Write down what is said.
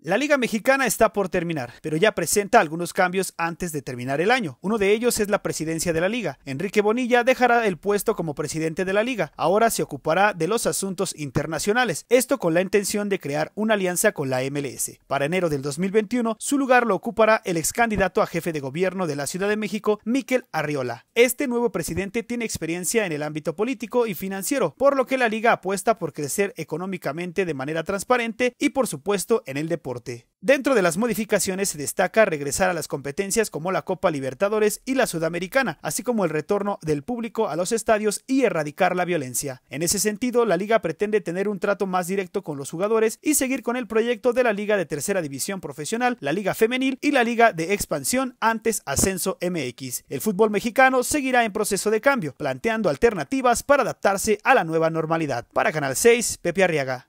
La Liga Mexicana está por terminar, pero ya presenta algunos cambios antes de terminar el año. Uno de ellos es la presidencia de la Liga. Enrique Bonilla dejará el puesto como presidente de la Liga. Ahora se ocupará de los asuntos internacionales, esto con la intención de crear una alianza con la MLS. Para enero del 2021, su lugar lo ocupará el ex candidato a jefe de gobierno de la Ciudad de México, Miquel Arriola. Este nuevo presidente tiene experiencia en el ámbito político y financiero, por lo que la Liga apuesta por crecer económicamente de manera transparente y, por supuesto, en el deporte. Dentro de las modificaciones se destaca regresar a las competencias como la Copa Libertadores y la Sudamericana, así como el retorno del público a los estadios y erradicar la violencia. En ese sentido, la liga pretende tener un trato más directo con los jugadores y seguir con el proyecto de la Liga de Tercera División Profesional, la Liga Femenil y la Liga de Expansión antes Ascenso MX. El fútbol mexicano seguirá en proceso de cambio, planteando alternativas para adaptarse a la nueva normalidad. Para Canal 6, Pepe Arriaga.